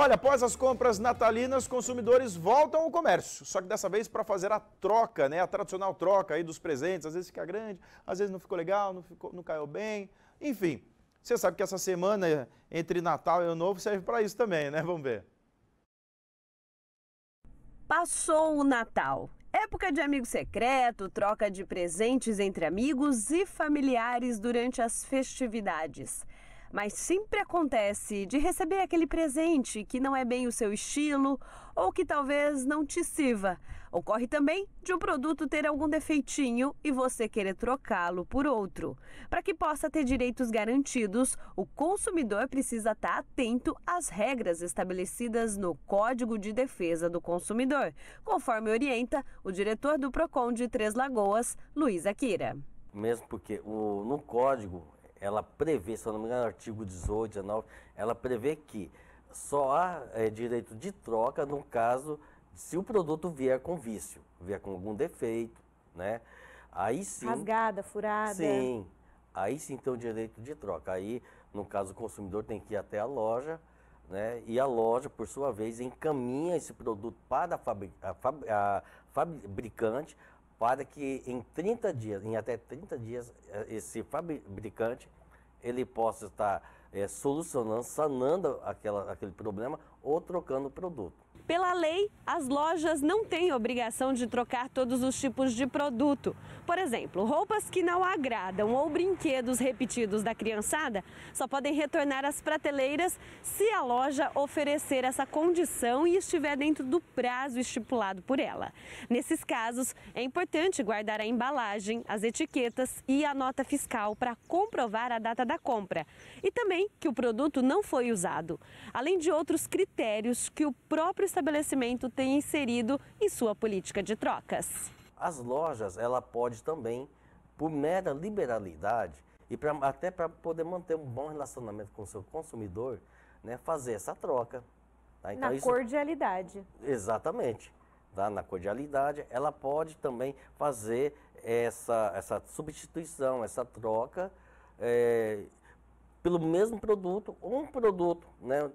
Olha, após as compras natalinas, consumidores voltam ao comércio, só que dessa vez para fazer a troca, né? A tradicional troca aí dos presentes, às vezes fica grande, às vezes não ficou legal, não, ficou, não caiu bem, enfim. Você sabe que essa semana entre Natal e Ano Novo serve para isso também, né? Vamos ver. Passou o Natal. Época de amigo secreto, troca de presentes entre amigos e familiares durante as festividades mas sempre acontece de receber aquele presente que não é bem o seu estilo ou que talvez não te sirva. Ocorre também de um produto ter algum defeitinho e você querer trocá-lo por outro. Para que possa ter direitos garantidos, o consumidor precisa estar atento às regras estabelecidas no Código de Defesa do Consumidor, conforme orienta o diretor do Procon de Três Lagoas, Luiz Akira. Mesmo porque o, no código ela prevê, se eu não me engano, artigo 18, 19, ela prevê que só há é, direito de troca no caso se o produto vier com vício, vier com algum defeito, né? Aí sim. Rasgada, furada. Sim. Aí sim tem o direito de troca. Aí, no caso, o consumidor tem que ir até a loja, né? E a loja, por sua vez, encaminha esse produto para a, a, fab a fabricante para que em 30 dias, em até 30 dias, eh, esse fabricante ele possa estar é, solucionando, né? sanando aquela, aquele problema ou trocando o produto. Pela lei, as lojas não têm obrigação de trocar todos os tipos de produto. Por exemplo, roupas que não agradam ou brinquedos repetidos da criançada só podem retornar às prateleiras se a loja oferecer essa condição e estiver dentro do prazo estipulado por ela. Nesses casos, é importante guardar a embalagem, as etiquetas e a nota fiscal para comprovar a data da compra. E também também que o produto não foi usado, além de outros critérios que o próprio estabelecimento tem inserido em sua política de trocas. As lojas, ela pode também, por mera liberalidade e pra, até para poder manter um bom relacionamento com o seu consumidor, né, fazer essa troca. Tá? Então, Na isso... cordialidade. Exatamente. Tá? Na cordialidade, ela pode também fazer essa, essa substituição, essa troca. É, pelo mesmo produto, um produto né,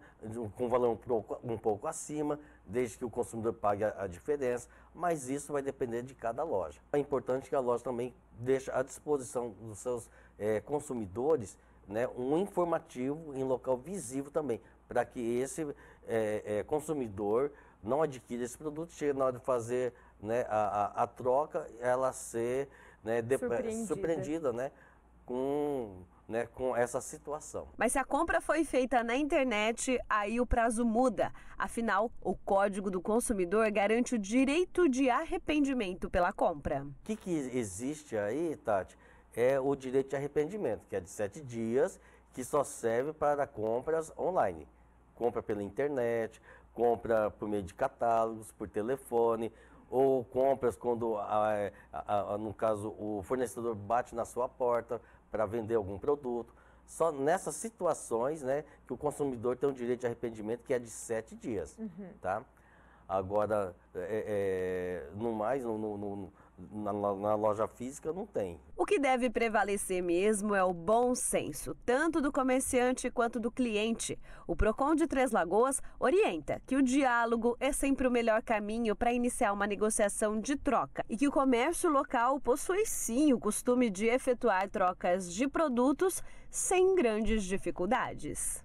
com valor um pouco, um pouco acima, desde que o consumidor pague a, a, diferença, mas isso vai depender de cada loja. É importante que a loja também deixe à disposição dos seus é, consumidores né, um informativo em local visível também, para que esse é, é, consumidor não adquira esse produto, chegue na hora de fazer né, a, a, a, troca, ela ser né, surpreendida. surpreendida né, com né, com essa situação. Mas se a compra foi feita na internet, aí o prazo muda. Afinal, o Código do Consumidor garante o direito de arrependimento pela compra. O que, que existe aí, Tati? É o direito de arrependimento, que é de sete dias, que só serve para compras online. Compra pela internet, compra por meio de catálogos, por telefone, ou compras quando, a, ah, é, a, ah, a, ah, no caso, o fornecedor bate na sua porta para vender algum produto. Só nessas situações né, que o consumidor tem um direito de arrependimento que é de sete dias. Uhum. Tá? Agora, é, é, no mais, no, no, no, na, na, loja física não tem. O que deve prevalecer mesmo é o bom senso, tanto do comerciante quanto do cliente. O Procon de Três Lagoas orienta que o diálogo é sempre o melhor caminho para iniciar uma negociação de troca e que o comércio local possui sim o costume de efetuar trocas de produtos sem grandes dificuldades.